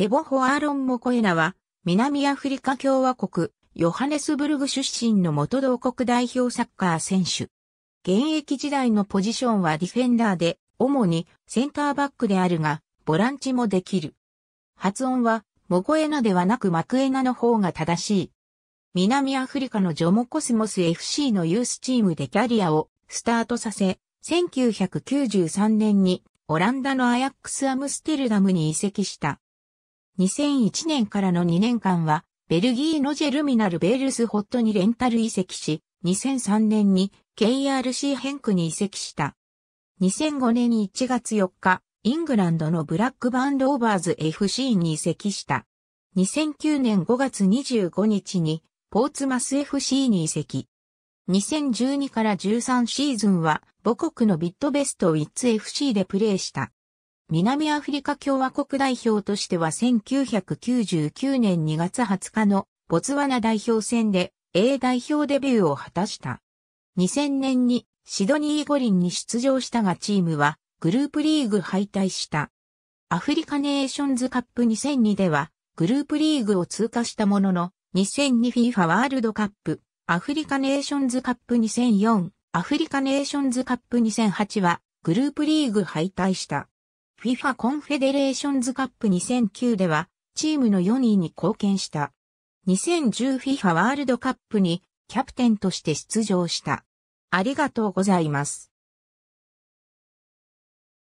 テボホ・アーロン・モコエナは、南アフリカ共和国、ヨハネスブルグ出身の元同国代表サッカー選手。現役時代のポジションはディフェンダーで、主にセンターバックであるが、ボランチもできる。発音は、モコエナではなくマクエナの方が正しい。南アフリカのジョモコスモス FC のユースチームでキャリアをスタートさせ、1993年にオランダのアヤックスアムステルダムに移籍した。2001年からの2年間は、ベルギーのジェルミナル・ベールスホットにレンタル移籍し、2003年に KRC ヘンクに移籍した。2005年1月4日、イングランドのブラックバンローバーズ FC に移籍した。2009年5月25日に、ポーツマス FC に移籍。2012から13シーズンは母国のビットベストウィッツ FC でプレーした。南アフリカ共和国代表としては1999年2月20日のボツワナ代表戦で A 代表デビューを果たした。2000年にシドニー五輪に出場したがチームはグループリーグ敗退した。アフリカネーションズカップ2002ではグループリーグを通過したものの 2002FIFA ワールドカップ、アフリカネーションズカップ2004、アフリカネーションズカップ2008はグループリーグ敗退した。FIFA コンフェデレーションズカップ2009では、チームの4位に貢献した。2010FIFA ワールドカップにキャプテンとして出場した。ありがとうございます。